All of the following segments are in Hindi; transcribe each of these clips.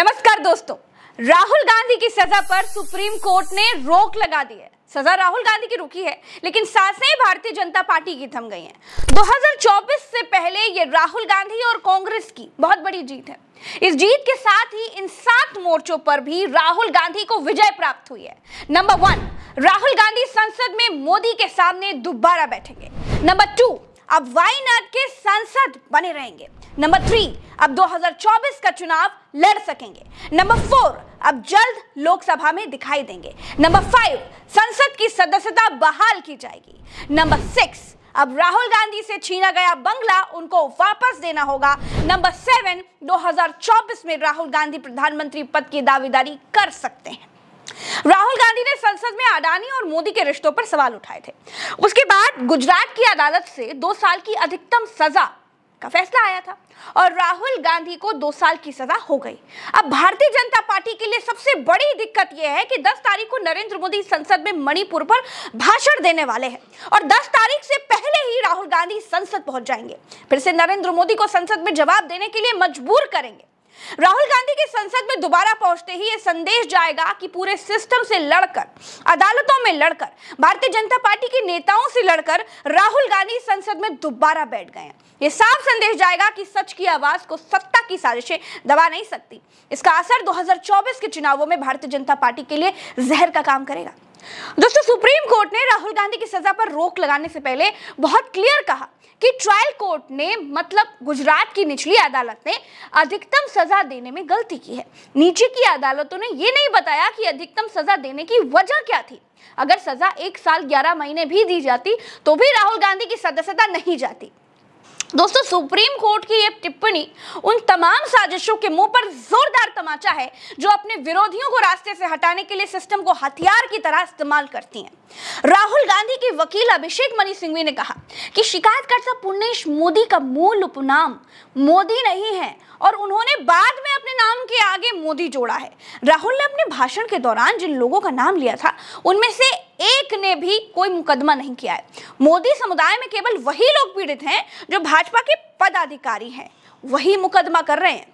नमस्कार दोस्तों राहुल गांधी की सजा पर सुप्रीम कोर्ट ने रोक लगा दी है सजा राहुल गांधी की रुकी है लेकिन सासें भारतीय जनता पार्टी की थम गई हैं 2024 से पहले ये राहुल गांधी और कांग्रेस की बहुत बड़ी जीत है इस जीत के साथ ही इन सात मोर्चों पर भी राहुल गांधी को विजय प्राप्त हुई है नंबर वन राहुल गांधी संसद में मोदी के सामने दोबारा बैठेंगे नंबर टू अब वायनाड के सांसद बने रहेंगे नंबर थ्री अब 2024 का चुनाव लड़ सकेंगे नंबर फोर अब जल्द लोकसभा में दिखाई देंगे नंबर फाइव संसद की सदस्यता बहाल की जाएगी नंबर सिक्स अब राहुल गांधी से छीना गया बंगला उनको वापस देना होगा नंबर सेवन 2024 में राहुल गांधी प्रधानमंत्री पद की दावेदारी कर सकते हैं राहुल गांधी ने संसद में अडानी और मोदी के रिश्तों पर सवाल उठाए थे उसके बाद गुजरात की अदालत से दो साल की अधिकतम सजा का फैसला आया था और राहुल गांधी को दो साल की सजा हो गई अब भारतीय जनता पार्टी के लिए सबसे बड़ी दिक्कत यह है कि 10 तारीख को नरेंद्र मोदी संसद में मणिपुर पर भाषण देने वाले हैं और 10 तारीख से पहले ही राहुल गांधी संसद पहुंच जाएंगे फिर से नरेंद्र मोदी को संसद में जवाब देने के लिए मजबूर करेंगे राहुल गांधी के संसद में दोबारा पहुंचते ही यह संदेश जाएगा कि पूरे सिस्टम से लड़कर अदालतों में लड़कर भारतीय जनता पार्टी के नेताओं से लड़कर राहुल गांधी संसद में दोबारा बैठ गए यह साफ संदेश जाएगा कि सच की आवाज को सत्ता की साजिशें दबा नहीं सकती इसका असर 2024 के चुनावों में भारतीय जनता पार्टी के लिए जहर का काम करेगा दोस्तों सुप्रीम कोर्ट ने राहुल गांधी की सजा पर रोक लगाने से पहले बहुत क्लियर कहा कि ट्रायल कोर्ट ने मतलब गुजरात की निचली अदालत ने अधिकतम सजा देने में गलती की है नीचे की अदालतों ने यह नहीं बताया कि अधिकतम सजा देने की वजह क्या थी अगर सजा एक साल ग्यारह महीने भी दी जाती तो भी राहुल गांधी की सदस्यता नहीं जाती दोस्तों सुप्रीम कोर्ट की यह टिप्पणी उन तमाम साजिशों के मुंह पर जोरदार तमाचा है जो अपने विरोधियों को रास्ते से हटाने के लिए सिस्टम को हथियार की तरह इस्तेमाल करती हैं राहुल गांधी के वकील अभिषेक मनी सिंघवी ने कहा कि शिकायतकर्ता पूर्णेश मोदी का मूल उपनाम मोदी नहीं है और उन्होंने बाद में अपने नाम के आगे मोदी जोड़ा है राहुल ने अपने भाषण के दौरान जिन लोगों का नाम लिया था उनमें से एक ने भी कोई मुकदमा नहीं किया है मोदी समुदाय में केवल वही लोग पीड़ित हैं जो भाजपा के पदाधिकारी हैं वही मुकदमा कर रहे हैं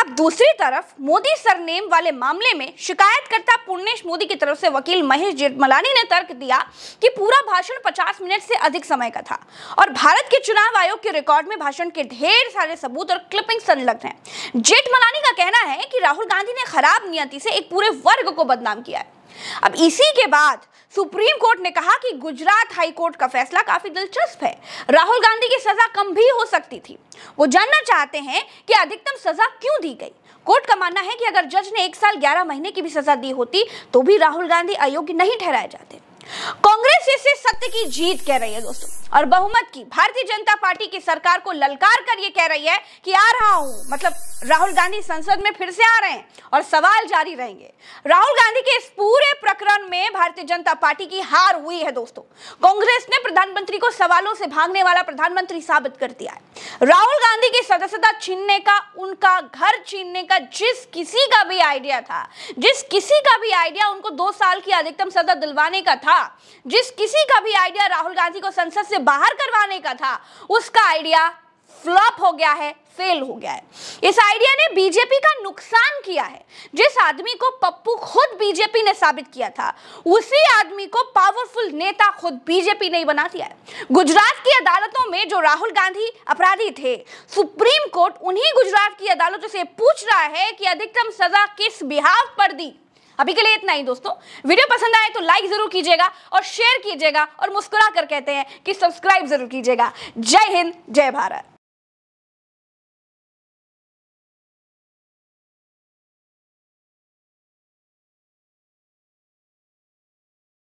अब दूसरी तरफ मोदी सरनेम वाले मामले में शिकायतकर्ता पूर्णेश मोदी की तरफ से वकील महेश जेठमलानी ने तर्क दिया कि पूरा भाषण 50 मिनट से अधिक समय का था और भारत के चुनाव आयोग के रिकॉर्ड में भाषण के ढेर सारे सबूत और क्लिपिंग संलग्न हैं जेठमलानी का कहना है कि राहुल गांधी ने खराब नियति से एक पूरे वर्ग को बदनाम किया है अब इसी के बाद सुप्रीम कोर्ट ने कहा कि गुजरात हाई कोर्ट का फैसला काफी दिलचस्प है राहुल गांधी की सजा कम भी हो सकती थी वो जानना चाहते हैं कि अधिकतम सजा क्यों दी गई कोर्ट का मानना है कि अगर जज ने एक साल ग्यारह महीने की भी सजा दी होती तो भी राहुल गांधी अयोग्य नहीं ठहराए जाते कांग्रेस इसे सत्य की जीत कह रही है दोस्तों और बहुमत की भारतीय जनता पार्टी की सरकार को ललकार कर ये कह रही है कि आ रहा हूं मतलब राहुल गांधी संसद में फिर से आ रहे हैं और सवाल जारी रहेंगे राहुल गांधी के इस पूरे प्रकरण में भारतीय जनता पार्टी की हार हुई है दोस्तों कांग्रेस ने प्रधानमंत्री को सवालों से भागने वाला प्रधानमंत्री साबित कर दिया है राहुल गांधी की सदस्यता छीनने का उनका घर छीनने का जिस किसी का भी आइडिया था जिस किसी का भी आइडिया उनको दो साल की अधिकतम सजा दिलवाने का था था जिस किसी का भी आइडिया राहुल गांधी को संसद से बाहर करवाने का था उसका आइडिया फ्लॉप हो गया है फेल हो गया है इस आइडिया ने बीजेपी का नुकसान किया है जिस आदमी को पप्पू खुद बीजेपी ने साबित किया था उसी आदमी को पावरफुल नेता खुद बीजेपी ने बना दिया है गुजरात की अदालतों में जो राहुल गांधी अपराधी थे सुप्रीम कोर्ट उन्हीं गुजरात की अदालतों से पूछ रहा है कि अधिकतम सजा किस बिहाव पर दी अभी के लिए इतना ही दोस्तों वीडियो पसंद आए तो लाइक जरूर कीजिएगा और शेयर कीजिएगा और मुस्कुरा कर कहते हैं कि सब्सक्राइब जरूर कीजिएगा जय हिंद जय भारत